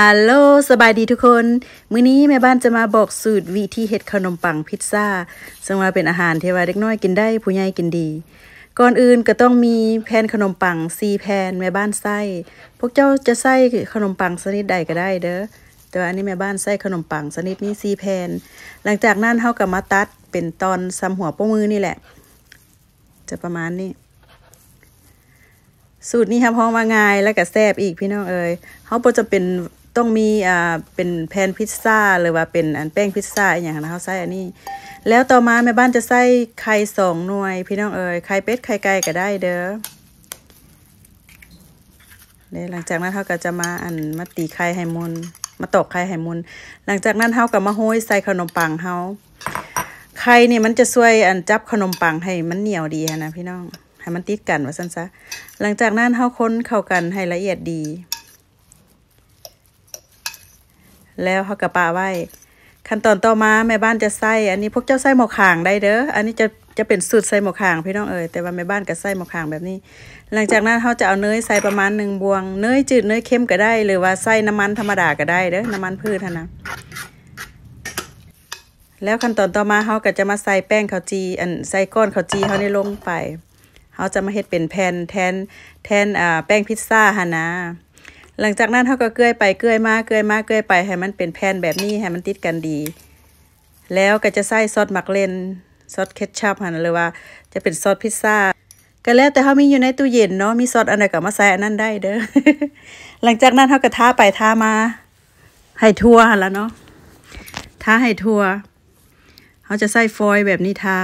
ฮัลโหลสบายดีทุกคนมื้อนี้แม่บ้านจะมาบอกสูตรวิธีเฮ็ดขนมปังพิซซ่าซึ่งว่าเป็นอาหารเทวาเด็กน้อยกินได้ผู้ใหญ่กินดี ก่อนอื่นก็ต้องมีแผ่นขนมปัง4แผ่นแม่บ้านไส้พวกเจ้าจะไส้ขนมปังชนิดใดก็ได้เด้อแต่ว่าอันนี้แม่บ้านไส้ขนมปังชนิดนี้4แผ่นหลังจากนั้นเฮาก็มาตัด เป็นตอนซ้ำหัวโป้มือนี่แหละ จะประมาณนี้สูตรนี้ครับพ้องมาง่ายและก็แซ่บอีกพี่น้องเอ๋ยเขาบ่จะเป็นต้องมีอ่าเป็นแผ่นพิซซ่าหรือว่าเป็นอันแป้งพิซซ่าอย่างนะเขาใส่อันนี้ แล้วต่อมาแม่บ้านจะใส่ไข่สองหน่วย พี่น้องเอ๋ยไข่เป็ดไข่ไก่ก็ได้เด้อเนียหลังจากนั้นเขาก็จะมาอันมาตีไข่ไฮ่มุนมาตอกไข่ไฮ่มุนหลังจากนั้นเขาก็มาโห้ยใส่ขนมปังเขาไข่เนี่ยมันจะช่วยอันจับขนมปังให้มันเหนียวดีนะพี่น้องให้มันติดกันว่าสั้นซะ หลังจากนั้นเขาค้นเข้ากันให้ละเอียดดีแล้วเขากระปาไว้ขั้นตอนต่อมา แม่บ้านจะใส่ อันนี้พวกเจ้าใส่หมกขางได้เด้อ อันนี้จะจะเป็นสูตรใส่หมกขางพี่น้องเอ๋ยแต่ว่าแม่บ้านก็ใส่หมกขางแบบนี้ หลังจากนั้นเขาจะเอาเนยใส่ประมาณหนึ่งบวงเนยจืดเนยเค็มก็ได้ หรือว่าใส่น้ำมันธรรมดาก็ได้เด้อน้ำมันพืชนะ แล้วขั้นตอนต่อมาเขาก็จะมาใส่แป้งข้าวจีอันใส่ก้อนข้าวจีเขาได้ลงไปเขาจะมาเฮ็ดเป็นแผ่นแทนแทนแป้งพิซซ่าฮะนะหลังจากนั้นเขาก็เกลือยไปเกลือยมาเกลือยมาเกลือยไปให้มันเป็นแผ่นแบบนี้ให้มันติดกันดี แล้วก็จะใส่ซอสมักเลนซอสเคชชัพหันเลยว่า จะเป็นซอสพิซซ่าก็แล้วแต่เขามีอยู่ในตู้เย็นเนาะมีซอสอะไรก็มาใส่อันนั้นได้ เด้อหลังจากนั้นเขาก็ทาไปทามา ให้ทั่วแล้วเนาะทาให้ทั่วเขาจะใส่ฟอยล์แบบนี้ทา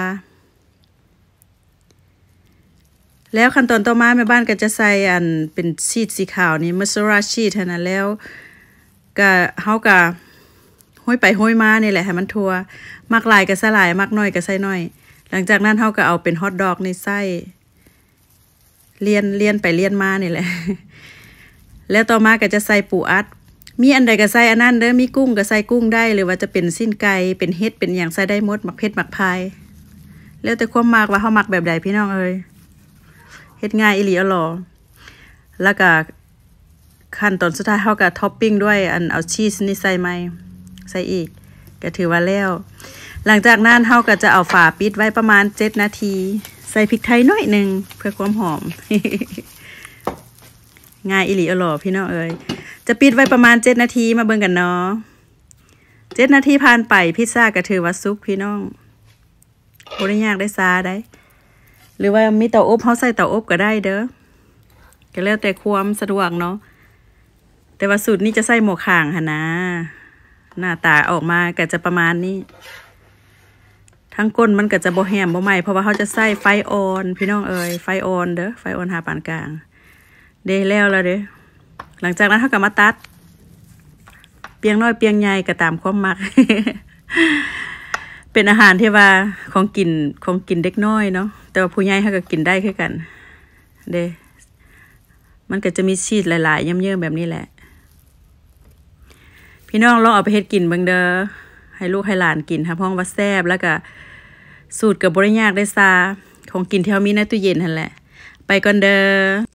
แล้วขั้นตอนต่อมาแม่บ้านก็จะใส่อันเป็นชีสสีขาวนี่มัสราชีสนะแล้วก็เฮาก็ห้อยไปห้อยมานี่แหละให้มันทัวมักลายก็ใส่ลายมักน้อยก็ใส่น้อย หลังจากนั้นเฮาก็เอาเป็นฮอทดอกในไส้เลียนเลียนไปเลียนมานี่แหละ แล้วต่อมาก็จะใส่ปูอัด มีอันใดก็ใส่อันนั้นเด้อมีกุ้งก็ใส่กุ้งได้ หรือว่าจะเป็นสิ้นไก่เป็นเฮ็ดเป็นอย่างใส่ได้หมดหมักเผ็ดหมักพาย แล้วแต่ความมากว่าเฮามักแบบใดพี่น้องเอ้ยเฮ็ดง่ายอิหลีอลอแล้วก็ ขั้นตอนสุดท้ายเฮาก็ท็อปปิ้งด้วย อันเอาชีสนี่ ใส่ไหมใส่อีกก็ถือว่าแล้วหลังจากนั้นเฮาก็จะเอาฝาปิดไว้ประมาณเจ็ดนาที ใส่พริกไทยน้อยหนึ่งเพื่อความหอมง่ายอิหลีอลอพี่น้องเอ๋ยจะปิดไว้ประมาณเจ็ดนาทีมาเบิ่งกันเนาะเจ็ดนาทีผ่านไปพิซซ่าก็ถือว่าซุกพี่น้องบริยากได้ซาได้หรือว่ามีเตาอบเขาใส่เตาอบก็ได้เด้อก็แล้วแต่ความสะดวกเนาะแต่ว่าสูตรนี้จะใส่หมวกข่างหะนะ หน้าตาออกมาก็จะประมาณนี้ ทั้งก้นมันก็จะโบแฮมโบใหม่เพราะว่าเขาจะใส่ไฟออน พี่น้องเอ๋ยไฟออนเด้อไฟออนหาปานกลางเดแล้วแล้วเด้อหลังจากนั้นเขาก็มาตัดเปียงน้อยเปียงใหญ่ก็ตามความมักเป็นอาหารที่ว่าของกินของกินเด็กน้อยเนาะแต่ว่าผู้ใหญ่เขาก็กินได้คือกัน เดมันก็จะมีชีสหลายๆเยิ่มๆแบบนี้แหละ พี่น้องลองเอาไปเฮ็ดกินเบิ่งเด้อให้ลูกให้หลานกินค่ะพ้องว่าแซ่บแล้วก็ สูตรกับบริยากได้ซา ของกินที่เฮามีในตู้เย็นนั่นแหละ ไปก่อนเด้อ